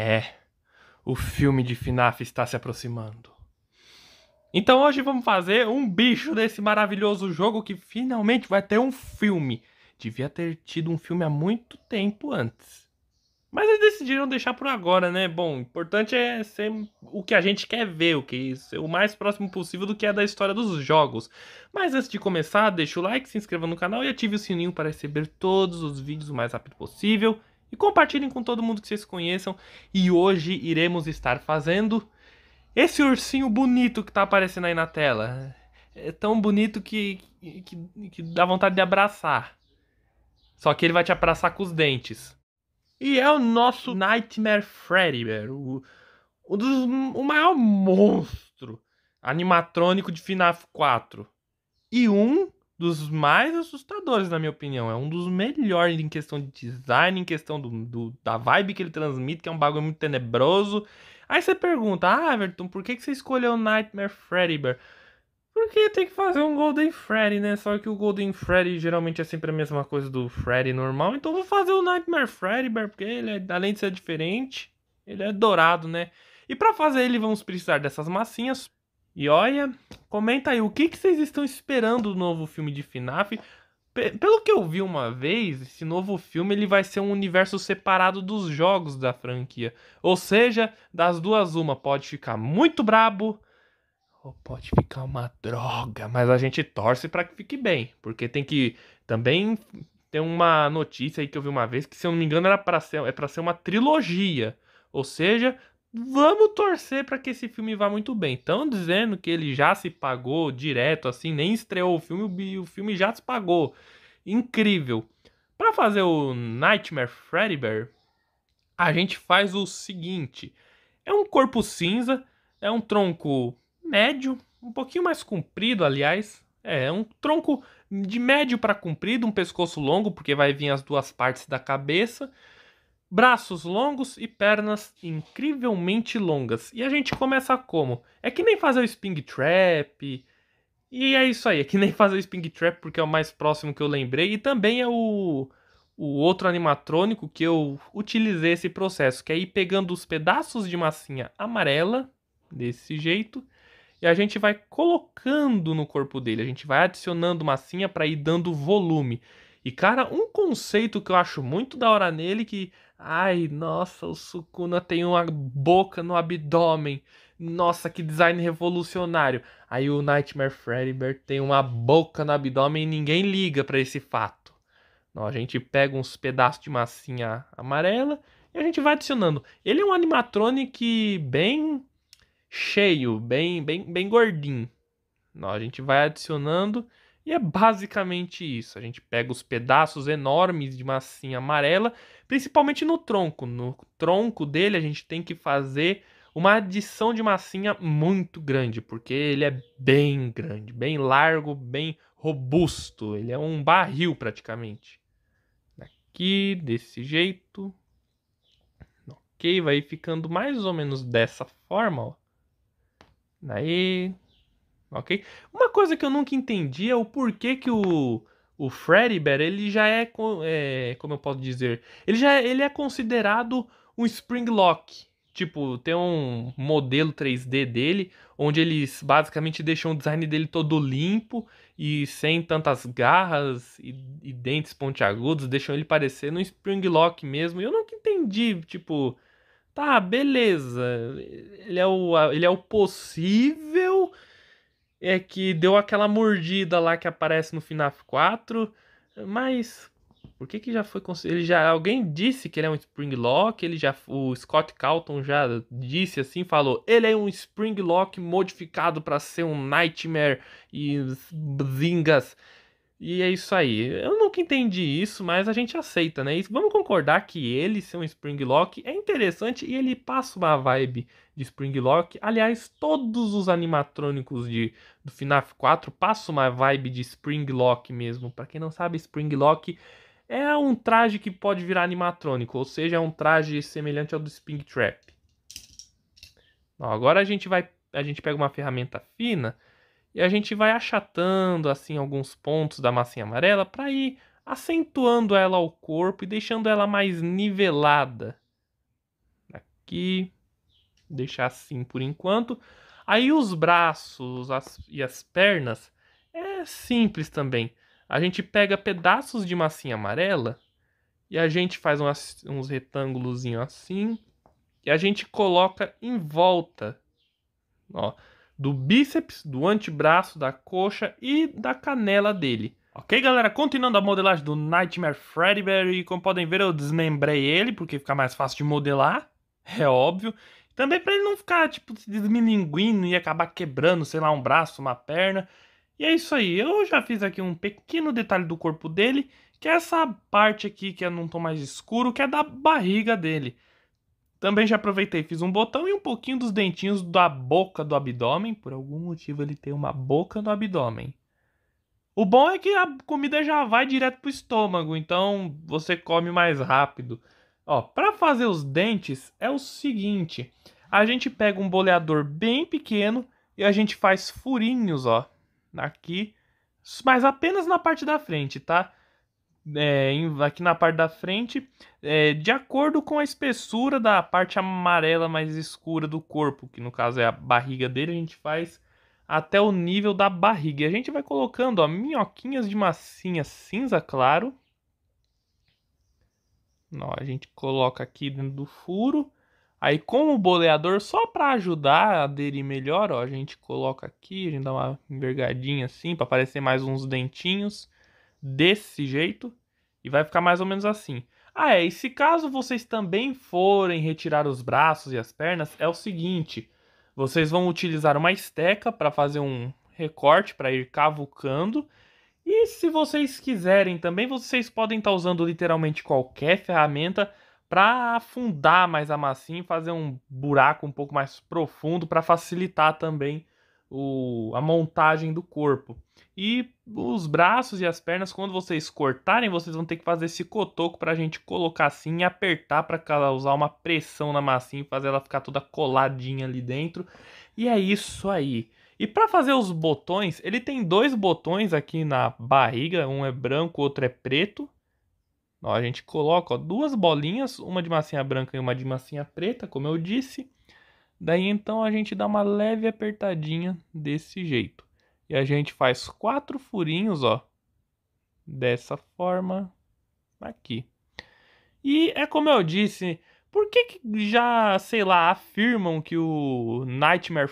É, o filme de FNAF está se aproximando. Então hoje vamos fazer um bicho desse maravilhoso jogo que finalmente vai ter um filme. Devia ter tido um filme há muito tempo antes. Mas eles decidiram deixar por agora, né? Bom, o importante é ser o que a gente quer ver, o que ser o mais próximo possível do que é da história dos jogos. Mas antes de começar, deixa o like, se inscreva no canal e ative o sininho para receber todos os vídeos o mais rápido possível. E compartilhem com todo mundo que vocês conheçam. E hoje iremos estar fazendo esse ursinho bonito que está aparecendo aí na tela. É tão bonito que, que, que dá vontade de abraçar. Só que ele vai te abraçar com os dentes. E é o nosso Nightmare Freddy o, o, dos, o maior monstro animatrônico de FNAF 4. E um dos mais assustadores, na minha opinião. É um dos melhores em questão de design, em questão do, do, da vibe que ele transmite, que é um bagulho muito tenebroso. Aí você pergunta, ah, Everton, por que, que você escolheu Nightmare Freddy Bear? Porque tem que fazer um Golden Freddy, né? Só que o Golden Freddy geralmente é sempre a mesma coisa do Freddy normal. Então vou fazer o Nightmare Freddy Bear, porque ele, é, além de ser diferente, ele é dourado, né? E para fazer ele, vamos precisar dessas massinhas, e olha, comenta aí o que, que vocês estão esperando do novo filme de FNAF. pelo que eu vi uma vez, esse novo filme ele vai ser um universo separado dos jogos da franquia. Ou seja, das duas uma pode ficar muito brabo ou pode ficar uma droga, mas a gente torce para que fique bem, porque tem que também tem uma notícia aí que eu vi uma vez que se eu não me engano era para ser é para ser uma trilogia. Ou seja, vamos torcer para que esse filme vá muito bem. Estão dizendo que ele já se pagou direto, assim, nem estreou o filme, o filme já se pagou. Incrível. Para fazer o Nightmare Freddy Bear, a gente faz o seguinte: é um corpo cinza, é um tronco médio, um pouquinho mais comprido, aliás. É, é um tronco de médio para comprido, um pescoço longo, porque vai vir as duas partes da cabeça braços longos e pernas incrivelmente longas. E a gente começa como? É que nem fazer o sping trap. E é isso aí, é que nem fazer o sping trap porque é o mais próximo que eu lembrei e também é o o outro animatrônico que eu utilizei esse processo, que é ir pegando os pedaços de massinha amarela desse jeito e a gente vai colocando no corpo dele, a gente vai adicionando massinha para ir dando volume. E cara, um conceito que eu acho muito da hora nele que Ai, nossa, o Sukuna tem uma boca no abdômen. Nossa, que design revolucionário. Aí o Nightmare Freddy Fredbear tem uma boca no abdômen e ninguém liga para esse fato. Não, a gente pega uns pedaços de massinha amarela e a gente vai adicionando. Ele é um animatronic bem cheio, bem, bem, bem gordinho. Não, a gente vai adicionando e é basicamente isso. A gente pega os pedaços enormes de massinha amarela principalmente no tronco. No tronco dele a gente tem que fazer uma adição de massinha muito grande, porque ele é bem grande, bem largo, bem robusto. Ele é um barril praticamente. Aqui, desse jeito. Ok, vai ficando mais ou menos dessa forma, ó. Daí, ok? Uma coisa que eu nunca entendi é o porquê que o o Freddy Bear ele já é, é, como eu posso dizer, ele já é, ele é considerado um spring lock. Tipo, tem um modelo 3D dele, onde eles basicamente deixam o design dele todo limpo e sem tantas garras e, e dentes pontiagudos, deixam ele parecer um spring lock mesmo. Eu nunca entendi, tipo, tá, beleza, ele é o, ele é o possível é que deu aquela mordida lá que aparece no FNAF 4, mas por que que já foi ele já alguém disse que ele é um Springlock, ele já o Scott Calton já disse assim, falou, ele é um Springlock modificado para ser um Nightmare e zingas. E é isso aí. Eu nunca entendi isso, mas a gente aceita, né? E vamos concordar que ele ser um Springlock é interessante e ele passa uma vibe de Springlock. Aliás, todos os animatrônicos de, do FNAF 4 passam uma vibe de Springlock mesmo. Para quem não sabe, Springlock é um traje que pode virar animatrônico, ou seja, é um traje semelhante ao do Springtrap. Agora a gente vai, a gente pega uma ferramenta fina e a gente vai achatando assim alguns pontos da massinha amarela para ir acentuando ela ao corpo e deixando ela mais nivelada. Aqui, deixar assim por enquanto. Aí os braços as, e as pernas é simples também. A gente pega pedaços de massinha amarela e a gente faz umas, uns retângulos assim e a gente coloca em volta ó, do bíceps, do antebraço, da coxa e da canela dele. Ok, galera? Continuando a modelagem do Nightmare e como podem ver, eu desmembrei ele porque fica mais fácil de modelar, é óbvio. Também para ele não ficar, tipo, se desmilinguindo e acabar quebrando, sei lá, um braço, uma perna. E é isso aí. Eu já fiz aqui um pequeno detalhe do corpo dele, que é essa parte aqui que é num tom mais escuro, que é da barriga dele. Também já aproveitei, fiz um botão e um pouquinho dos dentinhos da boca do abdômen. Por algum motivo ele tem uma boca no abdômen. O bom é que a comida já vai direto pro estômago, então você come mais rápido. Ó, para fazer os dentes é o seguinte: a gente pega um boleador bem pequeno e a gente faz furinhos, ó, aqui, mas apenas na parte da frente, tá? É, aqui na parte da frente, é, de acordo com a espessura da parte amarela mais escura do corpo, que no caso é a barriga dele, a gente faz até o nível da barriga. E a gente vai colocando ó, minhoquinhas de massinha cinza claro Ó, a gente coloca aqui dentro do furo. Aí com o boleador, só para ajudar a aderir melhor, ó, a gente coloca aqui, a gente dá uma envergadinha assim, para aparecer mais uns dentinhos, desse jeito, e vai ficar mais ou menos assim. Ah, é, e se caso vocês também forem retirar os braços e as pernas, é o seguinte, vocês vão utilizar uma esteca para fazer um recorte, para ir cavucando, e se vocês quiserem também, vocês podem estar tá usando literalmente qualquer ferramenta para afundar mais a massinha e fazer um buraco um pouco mais profundo para facilitar também o, a montagem do corpo. E os braços e as pernas, quando vocês cortarem, vocês vão ter que fazer esse cotoco para a gente colocar assim e apertar para causar uma pressão na massinha e fazer ela ficar toda coladinha ali dentro. E é isso aí. E para fazer os botões, ele tem dois botões aqui na barriga, um é branco, outro é preto. Ó, a gente coloca ó, duas bolinhas, uma de massinha branca e uma de massinha preta, como eu disse. Daí então a gente dá uma leve apertadinha desse jeito. E a gente faz quatro furinhos, ó, dessa forma aqui. E é como eu disse, por que, que já, sei lá, afirmam que o Nightmare.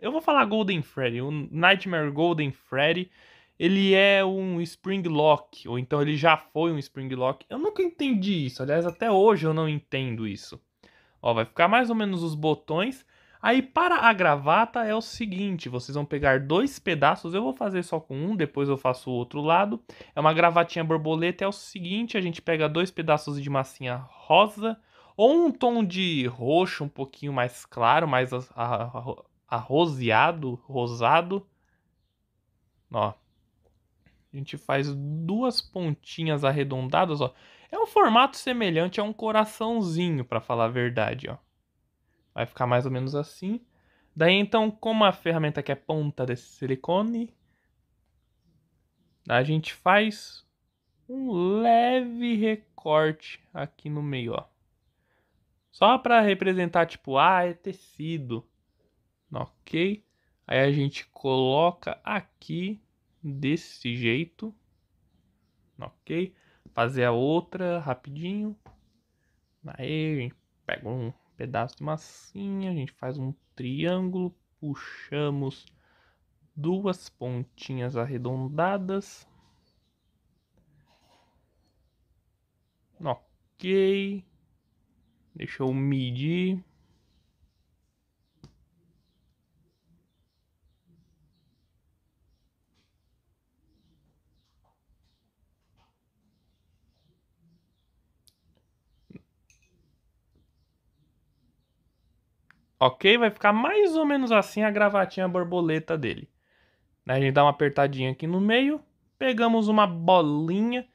Eu vou falar Golden Freddy. O Nightmare Golden Freddy ele é um spring lock ou então ele já foi um spring lock Eu nunca entendi isso, aliás, até hoje eu não entendo isso. Ó, vai ficar mais ou menos os botões. Aí para a gravata é o seguinte, vocês vão pegar dois pedaços, eu vou fazer só com um, depois eu faço o outro lado. É uma gravatinha borboleta, é o seguinte, a gente pega dois pedaços de massinha rosa ou um tom de roxo um pouquinho mais claro, mais arroseado, rosado. Ó. A gente faz duas pontinhas arredondadas, ó. É um formato semelhante a é um coraçãozinho, para falar a verdade, ó. Vai ficar mais ou menos assim. Daí então, como a ferramenta que é ponta desse silicone, a gente faz um leve recorte aqui no meio, ó. Só para representar, tipo, ah, é tecido. Ok? Aí a gente coloca aqui desse jeito. Ok? Fazer a outra rapidinho. Aí a gente pega um pedaço de massinha, a gente faz um triângulo, puxamos duas pontinhas arredondadas. Ok. Deixa eu medir. ok? Vai ficar mais ou menos assim a gravatinha borboleta dele. Né, a gente dá uma apertadinha aqui no meio, pegamos uma bolinha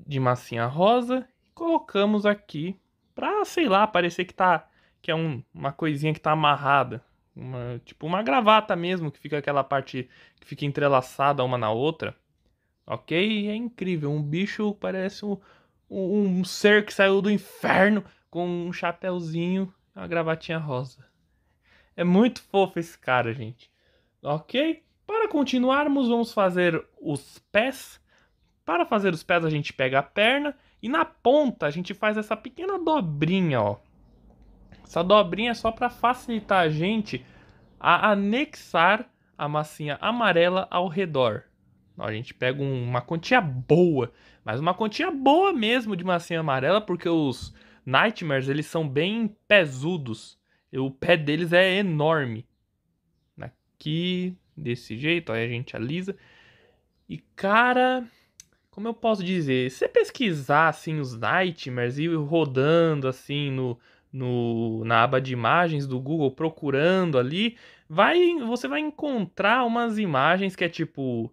de massinha rosa colocamos aqui para sei lá, parecer que tá que é um, uma coisinha que tá amarrada, uma, tipo uma gravata mesmo, que fica aquela parte que fica entrelaçada uma na outra. OK? é incrível, um bicho parece um, um ser que saiu do inferno com um chapéuzinho, uma gravatinha rosa. É muito fofo esse cara, gente. OK? Para continuarmos, vamos fazer os pés. Para fazer os pés, a gente pega a perna e na ponta a gente faz essa pequena dobrinha, ó. Essa dobrinha é só para facilitar a gente a anexar a massinha amarela ao redor. A gente pega uma quantia boa, mas uma quantia boa mesmo de massinha amarela, porque os Nightmares eles são bem pesudos. O pé deles é enorme. Aqui, né? desse jeito, aí a gente alisa. E cara, como eu posso dizer, se você pesquisar assim os nightmares e ir rodando assim no, no na aba de imagens do Google procurando ali, vai você vai encontrar umas imagens que é tipo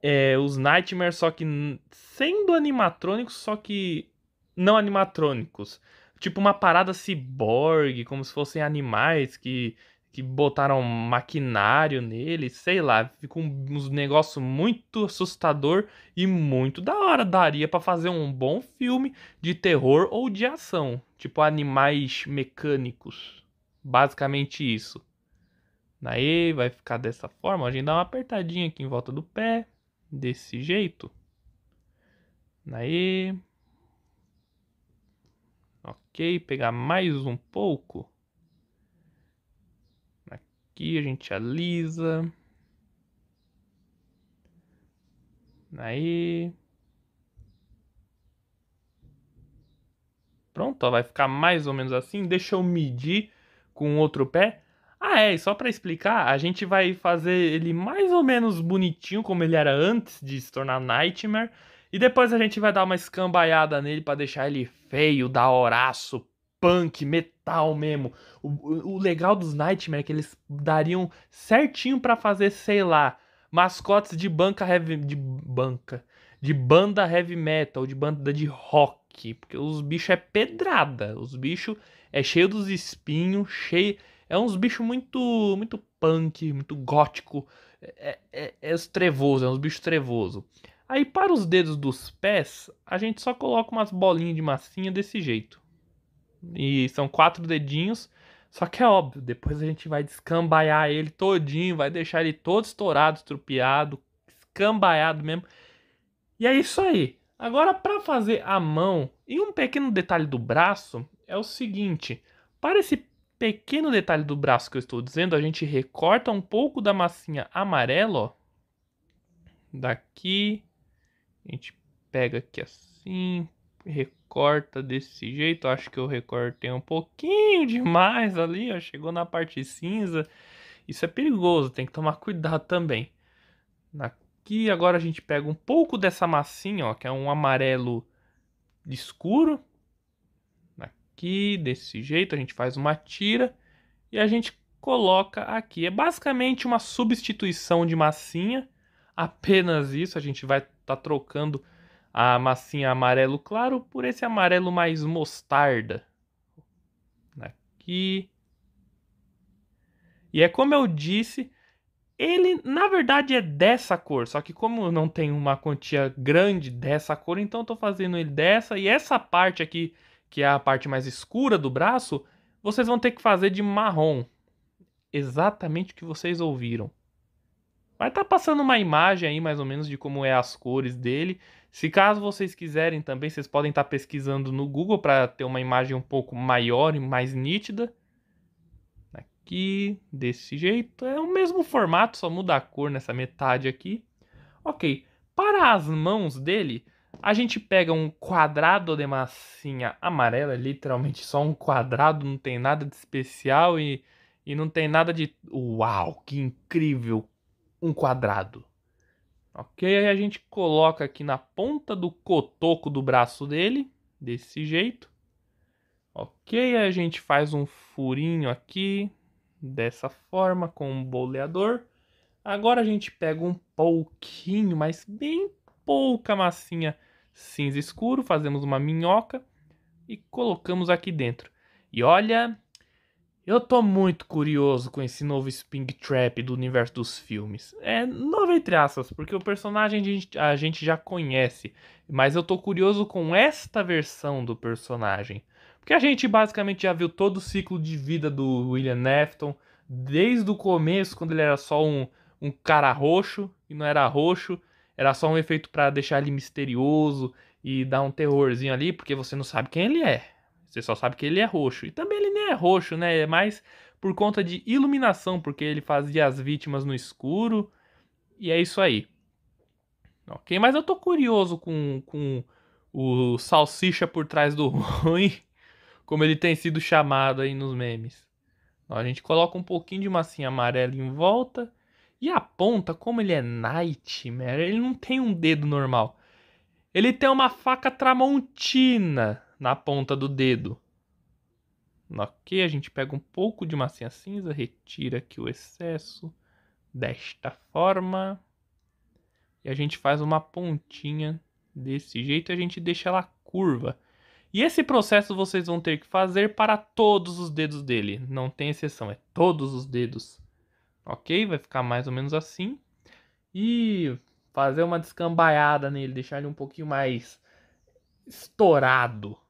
é, os nightmares só que sendo animatrônicos, só que não animatrônicos. Tipo uma parada ciborgue, como se fossem animais que que botaram maquinário nele, sei lá, ficou um, negócio muito assustador e muito da hora. Daria para fazer um bom filme de terror ou de ação, tipo animais mecânicos. Basicamente isso. Daí vai ficar dessa forma, a gente dá uma apertadinha aqui em volta do pé, desse jeito. Daí Ok, pegar mais um pouco aqui, a gente alisa. Aí. Pronto, ó, vai ficar mais ou menos assim. Deixa eu medir com outro pé. Ah, é, só para explicar, a gente vai fazer ele mais ou menos bonitinho como ele era antes de se tornar Nightmare. E depois a gente vai dar uma escambaiada nele para deixar ele feio, da horaço, punk, metal mesmo. O, o legal dos Nightmare é que eles dariam certinho para fazer, sei lá, mascotes de banca heavy, de banca, de banda heavy metal, de banda de rock, porque os bichos é pedrada, os bichos é cheio dos espinhos, cheio, é uns bichos muito muito punk, muito gótico, é, é, é trevoso, é uns bichos trevoso. Aí para os dedos dos pés, a gente só coloca umas bolinhas de massinha desse jeito. E são quatro dedinhos. Só que é óbvio, depois a gente vai descambaiar ele todinho, vai deixar ele todo estourado, estrupiado, escambaiado mesmo. E é isso aí. Agora, para fazer a mão e um pequeno detalhe do braço, é o seguinte: para esse pequeno detalhe do braço que eu estou dizendo, a gente recorta um pouco da massinha amarela, ó. Daqui, a gente pega aqui assim, recorta recorta desse jeito. Acho que eu recortei um pouquinho demais ali, ó. Chegou na parte cinza. Isso é perigoso, tem que tomar cuidado também. Aqui agora a gente pega um pouco dessa massinha, ó, que é um amarelo escuro. Aqui, desse jeito, a gente faz uma tira e a gente coloca aqui. É basicamente uma substituição de massinha, apenas isso. A gente vai estar tá trocando a massinha amarelo claro por esse amarelo mais mostarda. Aqui. E é como eu disse, ele na verdade é dessa cor, só que como não tem uma quantia grande dessa cor, então eu tô fazendo ele dessa e essa parte aqui, que é a parte mais escura do braço, vocês vão ter que fazer de marrom. Exatamente o que vocês ouviram. Vai estar tá passando uma imagem aí, mais ou menos, de como é as cores dele. Se caso vocês quiserem também, vocês podem estar tá pesquisando no Google para ter uma imagem um pouco maior e mais nítida. Aqui, desse jeito. É o mesmo formato, só muda a cor nessa metade aqui. Ok, para as mãos dele, a gente pega um quadrado de massinha amarela, é literalmente só um quadrado, não tem nada de especial e, e não tem nada de... Uau, que incrível! um quadrado. Ok? Aí a gente coloca aqui na ponta do cotoco do braço dele, desse jeito. Ok? Aí a gente faz um furinho aqui, dessa forma, com um boleador. Agora a gente pega um pouquinho, mas bem pouca massinha cinza escuro, fazemos uma minhoca e colocamos aqui dentro. E olha, eu tô muito curioso com esse novo Spring Trap do universo dos filmes. É novo entre aspas, porque o personagem a gente, a gente já conhece. Mas eu tô curioso com esta versão do personagem. Porque a gente basicamente já viu todo o ciclo de vida do William Nefton. Desde o começo, quando ele era só um, um cara roxo, e não era roxo. Era só um efeito para deixar ele misterioso e dar um terrorzinho ali, porque você não sabe quem ele é. Você só sabe que ele é roxo. E também ele nem é roxo, né? É mais por conta de iluminação, porque ele fazia as vítimas no escuro. E é isso aí. Ok? Mas eu tô curioso com, com o Salsicha por trás do ruim, como ele tem sido chamado aí nos memes. A gente coloca um pouquinho de massinha amarela em volta. E a ponta, como ele é nightmare, ele não tem um dedo normal. Ele tem uma faca tramontina na ponta do dedo. Ok, a gente pega um pouco de massinha cinza, retira aqui o excesso desta forma. E a gente faz uma pontinha desse jeito e a gente deixa ela curva. E esse processo vocês vão ter que fazer para todos os dedos dele, não tem exceção, é todos os dedos. Ok? Vai ficar mais ou menos assim. E fazer uma descambaiada nele, deixar ele um pouquinho mais estourado.